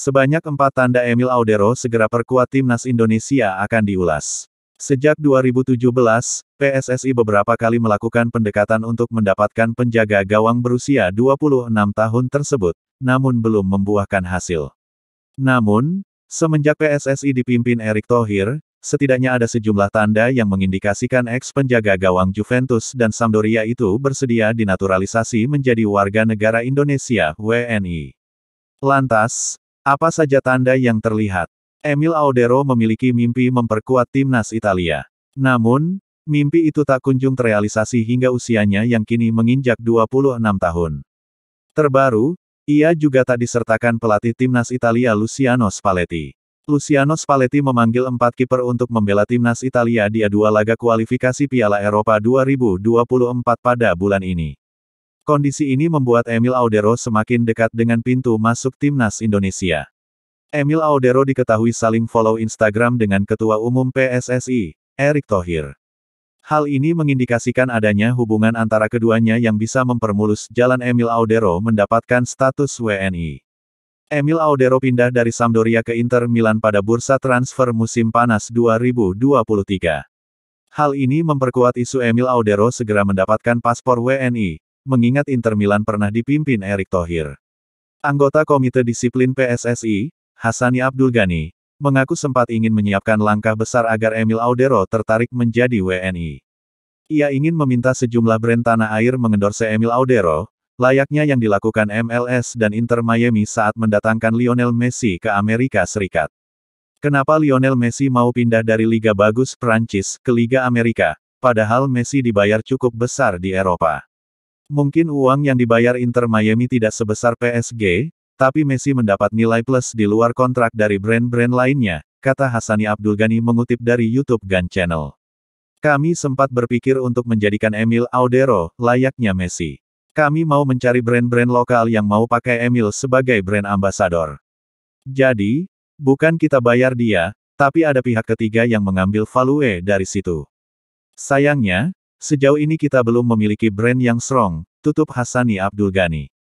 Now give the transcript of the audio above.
Sebanyak empat tanda Emil Audero segera perkuat timnas Indonesia akan diulas. Sejak 2017, PSSI beberapa kali melakukan pendekatan untuk mendapatkan penjaga gawang berusia 26 tahun tersebut, namun belum membuahkan hasil. Namun, semenjak PSSI dipimpin Erick Thohir, setidaknya ada sejumlah tanda yang mengindikasikan eks penjaga gawang Juventus dan Sampdoria itu bersedia dinaturalisasi menjadi warga negara Indonesia, WNI. Lantas, apa saja tanda yang terlihat? Emil Audero memiliki mimpi memperkuat timnas Italia. Namun, mimpi itu tak kunjung terrealisasi hingga usianya yang kini menginjak 26 tahun. Terbaru, ia juga tak disertakan pelatih timnas Italia Luciano Spalletti. Luciano Spalletti memanggil empat kiper untuk membela timnas Italia di dua laga kualifikasi Piala Eropa 2024 pada bulan ini. Kondisi ini membuat Emil Audero semakin dekat dengan pintu masuk timnas Indonesia. Emil Audero diketahui saling follow Instagram dengan Ketua Umum PSSI, Erick Thohir. Hal ini mengindikasikan adanya hubungan antara keduanya yang bisa mempermulus jalan Emil Audero mendapatkan status WNI. Emil Audero pindah dari Sampdoria ke Inter Milan pada bursa transfer musim panas 2023. Hal ini memperkuat isu Emil Audero segera mendapatkan paspor WNI, mengingat Inter Milan pernah dipimpin Erik Thohir. Anggota Komite Disiplin PSSI, Hasani Abdul Ghani, mengaku sempat ingin menyiapkan langkah besar agar Emil Audero tertarik menjadi WNI. Ia ingin meminta sejumlah brand tanah air mengendorse Emil Audero, layaknya yang dilakukan MLS dan Inter Miami saat mendatangkan Lionel Messi ke Amerika Serikat. Kenapa Lionel Messi mau pindah dari Liga Bagus Prancis ke Liga Amerika, padahal Messi dibayar cukup besar di Eropa? Mungkin uang yang dibayar Inter Miami tidak sebesar PSG, tapi Messi mendapat nilai plus di luar kontrak dari brand-brand lainnya, kata Hasani Abdul Ghani mengutip dari YouTube Gun Channel. Kami sempat berpikir untuk menjadikan Emil Audero layaknya Messi. Kami mau mencari brand-brand lokal yang mau pakai Emil sebagai brand ambasador. Jadi, bukan kita bayar dia, tapi ada pihak ketiga yang mengambil value dari situ. Sayangnya, Sejauh ini kita belum memiliki brand yang strong, tutup Hassani Abdul Ghani.